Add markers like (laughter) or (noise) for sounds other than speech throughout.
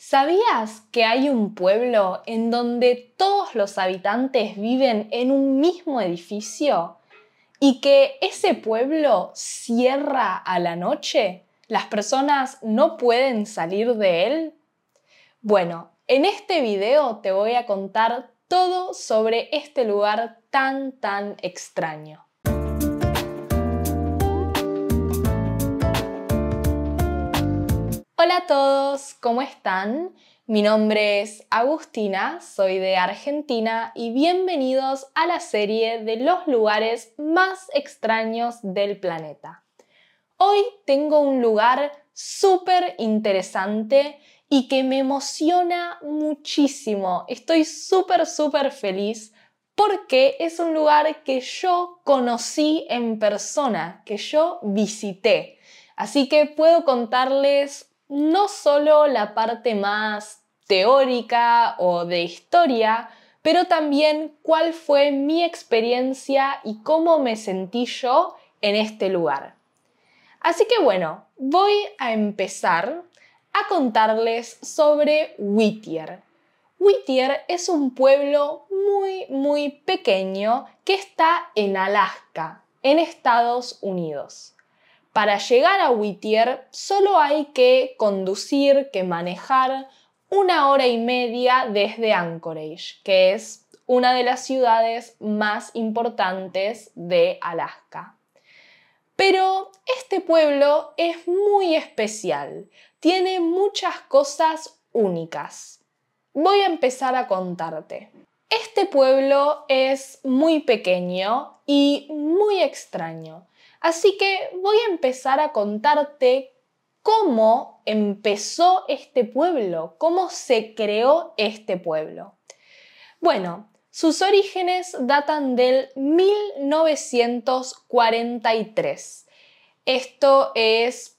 ¿Sabías que hay un pueblo en donde todos los habitantes viven en un mismo edificio y que ese pueblo cierra a la noche? ¿Las personas no pueden salir de él? Bueno, en este video te voy a contar todo sobre este lugar tan tan extraño. Hola a todos, ¿cómo están? Mi nombre es Agustina, soy de Argentina y bienvenidos a la serie de los lugares más extraños del planeta. Hoy tengo un lugar súper interesante y que me emociona muchísimo. Estoy súper, súper feliz porque es un lugar que yo conocí en persona, que yo visité. Así que puedo contarles no solo la parte más teórica o de historia, pero también cuál fue mi experiencia y cómo me sentí yo en este lugar. Así que bueno, voy a empezar a contarles sobre Whittier. Whittier es un pueblo muy, muy pequeño que está en Alaska, en Estados Unidos. Para llegar a Whittier solo hay que conducir, que manejar una hora y media desde Anchorage, que es una de las ciudades más importantes de Alaska. Pero este pueblo es muy especial, tiene muchas cosas únicas. Voy a empezar a contarte. Este pueblo es muy pequeño y muy extraño, así que voy a empezar a contarte cómo empezó este pueblo, cómo se creó este pueblo. Bueno, sus orígenes datan del 1943. Esto es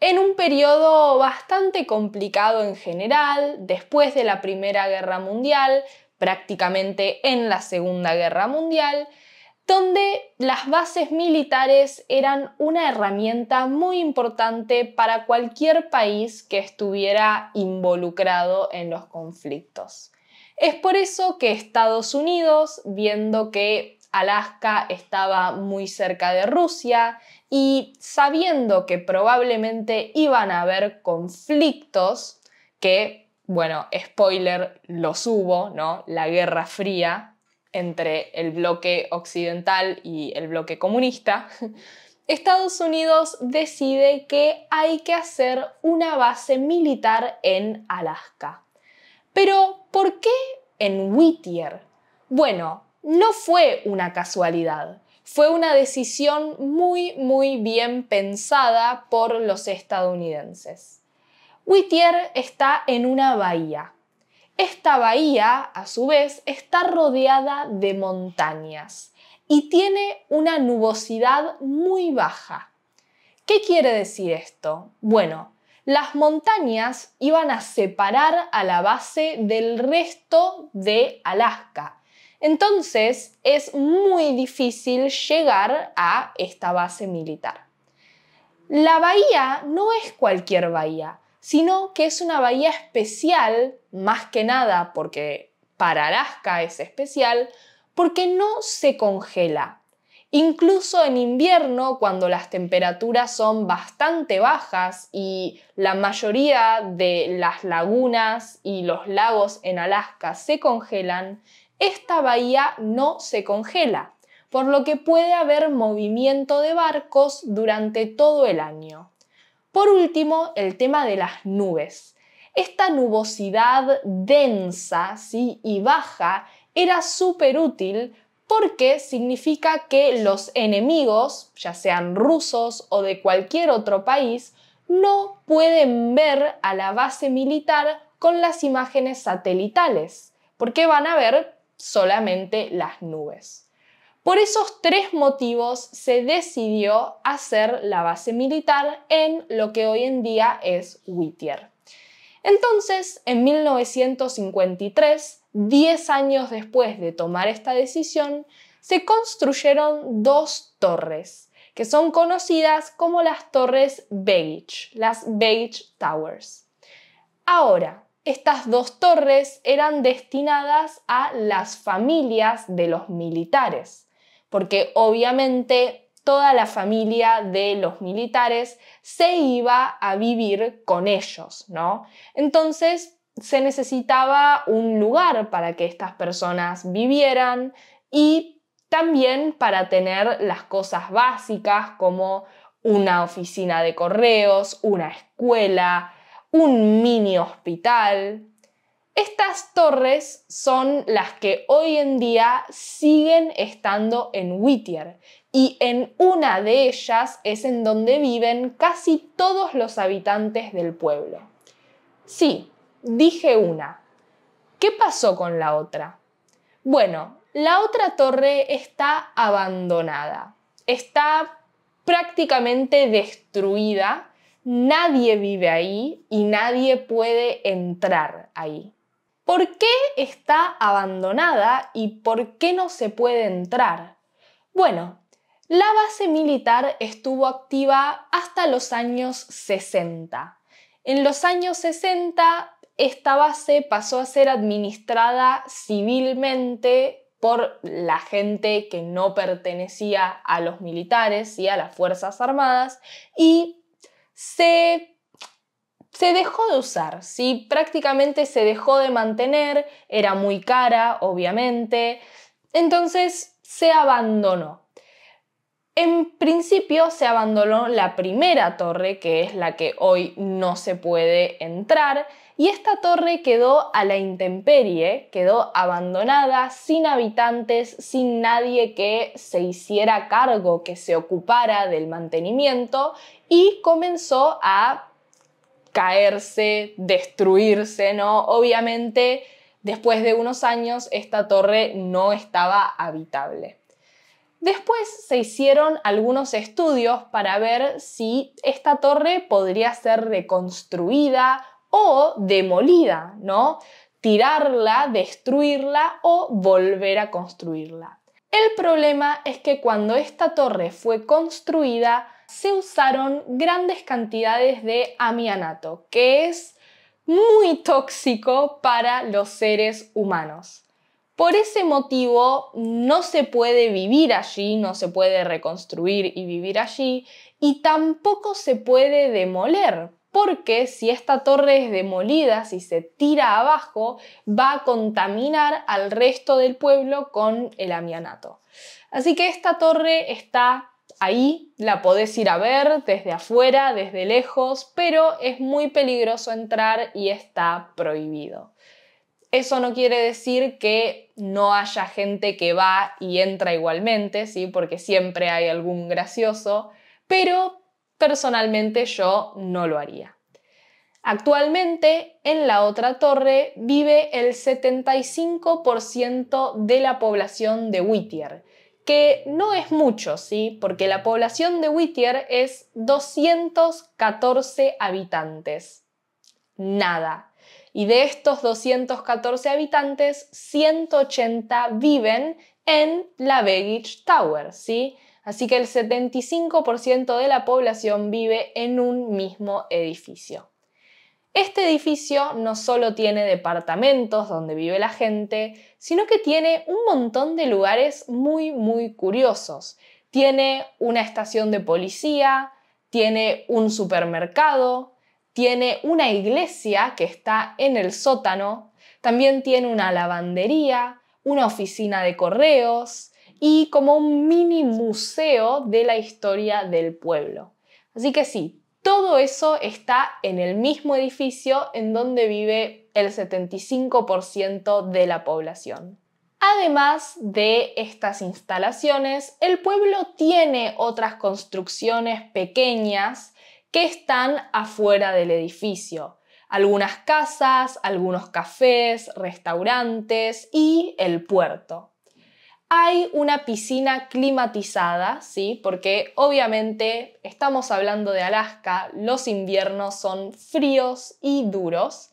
en un periodo bastante complicado en general, después de la Primera Guerra Mundial, prácticamente en la Segunda Guerra Mundial, donde las bases militares eran una herramienta muy importante para cualquier país que estuviera involucrado en los conflictos. Es por eso que Estados Unidos, viendo que Alaska estaba muy cerca de Rusia y sabiendo que probablemente iban a haber conflictos que bueno, spoiler, lo subo, ¿no? La Guerra Fría entre el bloque occidental y el bloque comunista, (laughs) Estados Unidos decide que hay que hacer una base militar en Alaska. Pero, ¿por qué en Whittier? Bueno, no fue una casualidad. Fue una decisión muy, muy bien pensada por los estadounidenses. Whittier está en una bahía. Esta bahía, a su vez, está rodeada de montañas y tiene una nubosidad muy baja. ¿Qué quiere decir esto? Bueno, las montañas iban a separar a la base del resto de Alaska. Entonces es muy difícil llegar a esta base militar. La bahía no es cualquier bahía sino que es una bahía especial, más que nada porque para Alaska es especial, porque no se congela. Incluso en invierno, cuando las temperaturas son bastante bajas y la mayoría de las lagunas y los lagos en Alaska se congelan, esta bahía no se congela, por lo que puede haber movimiento de barcos durante todo el año. Por último, el tema de las nubes. Esta nubosidad densa ¿sí? y baja era súper útil porque significa que los enemigos, ya sean rusos o de cualquier otro país, no pueden ver a la base militar con las imágenes satelitales, porque van a ver solamente las nubes. Por esos tres motivos se decidió hacer la base militar en lo que hoy en día es Whittier. Entonces, en 1953, 10 años después de tomar esta decisión, se construyeron dos torres, que son conocidas como las torres beige, las beige Towers. Ahora, estas dos torres eran destinadas a las familias de los militares porque obviamente toda la familia de los militares se iba a vivir con ellos, ¿no? Entonces se necesitaba un lugar para que estas personas vivieran y también para tener las cosas básicas como una oficina de correos, una escuela, un mini hospital, estas torres son las que hoy en día siguen estando en Whittier y en una de ellas es en donde viven casi todos los habitantes del pueblo. Sí, dije una. ¿Qué pasó con la otra? Bueno, la otra torre está abandonada, está prácticamente destruida, nadie vive ahí y nadie puede entrar ahí. ¿Por qué está abandonada y por qué no se puede entrar? Bueno, la base militar estuvo activa hasta los años 60. En los años 60, esta base pasó a ser administrada civilmente por la gente que no pertenecía a los militares y a las Fuerzas Armadas y se se dejó de usar, ¿sí? prácticamente se dejó de mantener, era muy cara, obviamente, entonces se abandonó. En principio se abandonó la primera torre, que es la que hoy no se puede entrar, y esta torre quedó a la intemperie, quedó abandonada, sin habitantes, sin nadie que se hiciera cargo, que se ocupara del mantenimiento, y comenzó a caerse, destruirse, ¿no? Obviamente, después de unos años, esta torre no estaba habitable. Después se hicieron algunos estudios para ver si esta torre podría ser reconstruida o demolida, ¿no? Tirarla, destruirla o volver a construirla. El problema es que cuando esta torre fue construida, se usaron grandes cantidades de amianato, que es muy tóxico para los seres humanos. Por ese motivo no se puede vivir allí, no se puede reconstruir y vivir allí, y tampoco se puede demoler, porque si esta torre es demolida, si se tira abajo, va a contaminar al resto del pueblo con el amianato. Así que esta torre está Ahí la podés ir a ver desde afuera, desde lejos, pero es muy peligroso entrar y está prohibido. Eso no quiere decir que no haya gente que va y entra igualmente, ¿sí? porque siempre hay algún gracioso, pero personalmente yo no lo haría. Actualmente en la otra torre vive el 75% de la población de Whittier que no es mucho, ¿sí? Porque la población de Whittier es 214 habitantes. Nada. Y de estos 214 habitantes, 180 viven en la Baggage Tower, ¿sí? Así que el 75% de la población vive en un mismo edificio. Este edificio no solo tiene departamentos donde vive la gente, sino que tiene un montón de lugares muy, muy curiosos. Tiene una estación de policía, tiene un supermercado, tiene una iglesia que está en el sótano, también tiene una lavandería, una oficina de correos y como un mini museo de la historia del pueblo. Así que sí, todo eso está en el mismo edificio en donde vive el 75% de la población. Además de estas instalaciones, el pueblo tiene otras construcciones pequeñas que están afuera del edificio. Algunas casas, algunos cafés, restaurantes y el puerto hay una piscina climatizada, ¿sí? Porque obviamente estamos hablando de Alaska, los inviernos son fríos y duros.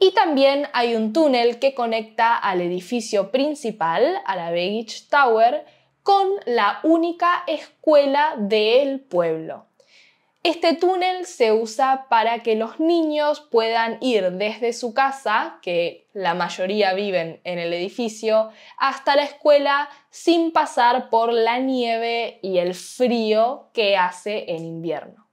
Y también hay un túnel que conecta al edificio principal, a la Beach Tower, con la única escuela del pueblo. Este túnel se usa para que los niños puedan ir desde su casa, que la mayoría viven en el edificio, hasta la escuela sin pasar por la nieve y el frío que hace en invierno.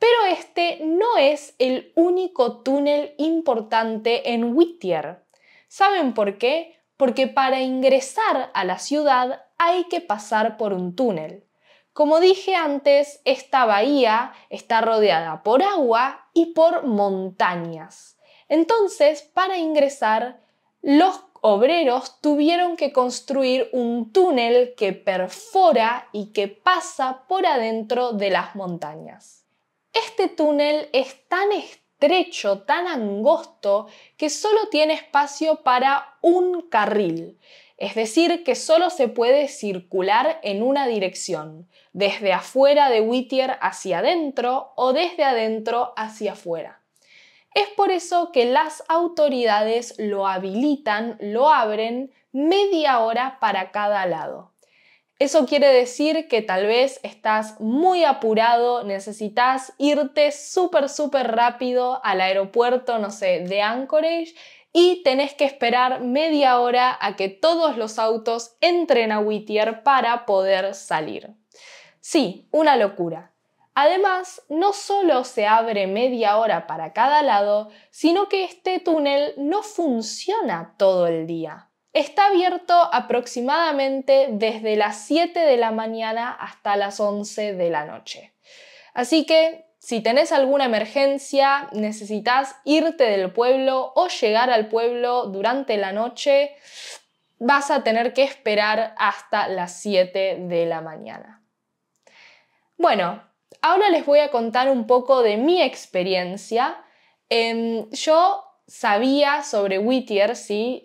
Pero este no es el único túnel importante en Whittier. ¿Saben por qué? Porque para ingresar a la ciudad hay que pasar por un túnel. Como dije antes, esta bahía está rodeada por agua y por montañas. Entonces, para ingresar, los obreros tuvieron que construir un túnel que perfora y que pasa por adentro de las montañas. Este túnel es tan estrecho, tan angosto, que solo tiene espacio para un carril es decir, que solo se puede circular en una dirección, desde afuera de Whittier hacia adentro o desde adentro hacia afuera. Es por eso que las autoridades lo habilitan, lo abren media hora para cada lado. Eso quiere decir que tal vez estás muy apurado, necesitas irte súper, súper rápido al aeropuerto, no sé, de Anchorage y tenés que esperar media hora a que todos los autos entren a Whittier para poder salir. Sí, una locura. Además, no solo se abre media hora para cada lado, sino que este túnel no funciona todo el día. Está abierto aproximadamente desde las 7 de la mañana hasta las 11 de la noche. Así que si tenés alguna emergencia, necesitas irte del pueblo o llegar al pueblo durante la noche, vas a tener que esperar hasta las 7 de la mañana. Bueno, ahora les voy a contar un poco de mi experiencia. Em, yo sabía sobre Whittier,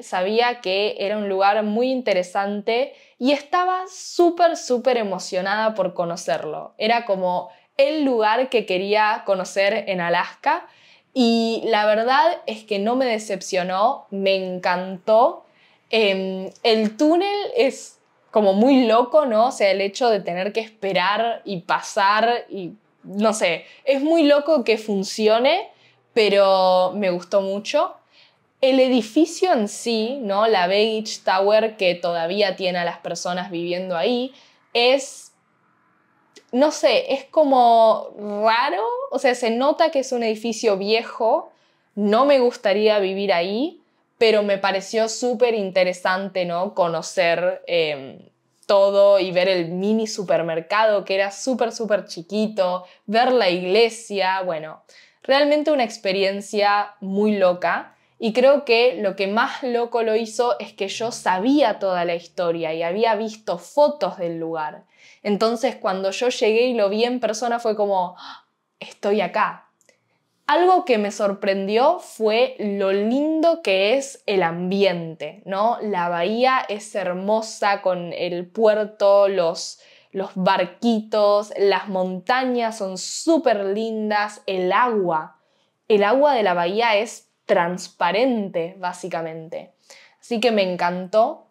sabía que era un lugar muy interesante y estaba súper, súper emocionada por conocerlo. Era como el lugar que quería conocer en Alaska y la verdad es que no me decepcionó, me encantó. Em, el túnel es como muy loco, ¿no? O sea, el hecho de tener que esperar y pasar y no sé, es muy loco que funcione, pero me gustó mucho. El edificio en sí, ¿no? La Beach Tower que todavía tiene a las personas viviendo ahí, es no sé, es como raro, o sea, se nota que es un edificio viejo, no me gustaría vivir ahí, pero me pareció súper interesante, ¿no? Conocer em, todo y ver el mini supermercado que era súper, súper chiquito, ver la iglesia, bueno, realmente una experiencia muy loca y creo que lo que más loco lo hizo es que yo sabía toda la historia y había visto fotos del lugar. Entonces cuando yo llegué y lo vi en persona fue como, ah, estoy acá. Algo que me sorprendió fue lo lindo que es el ambiente, ¿no? La bahía es hermosa con el puerto, los, los barquitos, las montañas son súper lindas, el agua. El agua de la bahía es transparente, básicamente. Así que me encantó.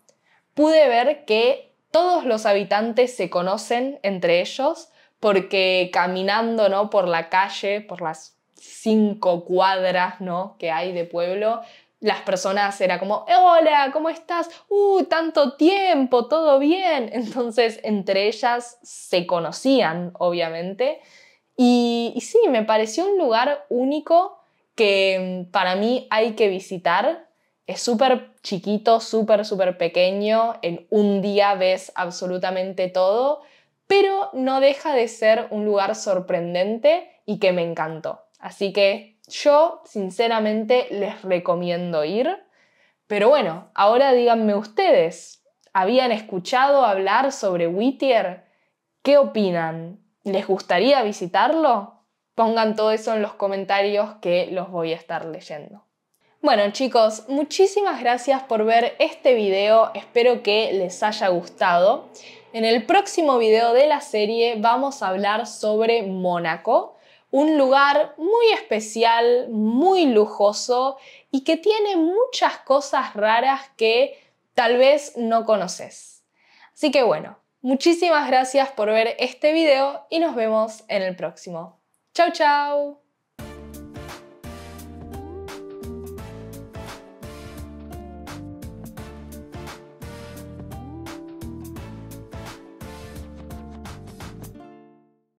Pude ver que todos los habitantes se conocen entre ellos porque caminando ¿no? por la calle, por las cinco cuadras ¿no? que hay de pueblo, las personas era como, hola, ¿cómo estás? Uh, tanto tiempo, todo bien. (laughs) Entonces, entre ellas se conocían, obviamente. Y, y sí, me pareció un lugar único que mm, para mí hay que visitar. Es súper chiquito, súper, súper pequeño. En un día ves absolutamente todo, pero no deja de ser un lugar sorprendente y que me encantó. Así que yo, sinceramente, les recomiendo ir. Pero bueno, ahora díganme ustedes, ¿habían escuchado hablar sobre Whittier? ¿Qué opinan? ¿Les gustaría visitarlo? pongan todo eso en los comentarios que los voy a estar leyendo. Bueno chicos, muchísimas gracias por ver este video, espero que les haya gustado. En el próximo video de la serie vamos a hablar sobre Mónaco, un lugar muy especial, muy lujoso y que tiene muchas cosas raras que tal vez no conoces. Así que bueno, muchísimas gracias por ver este video y nos vemos en el próximo. Tchau, tchau!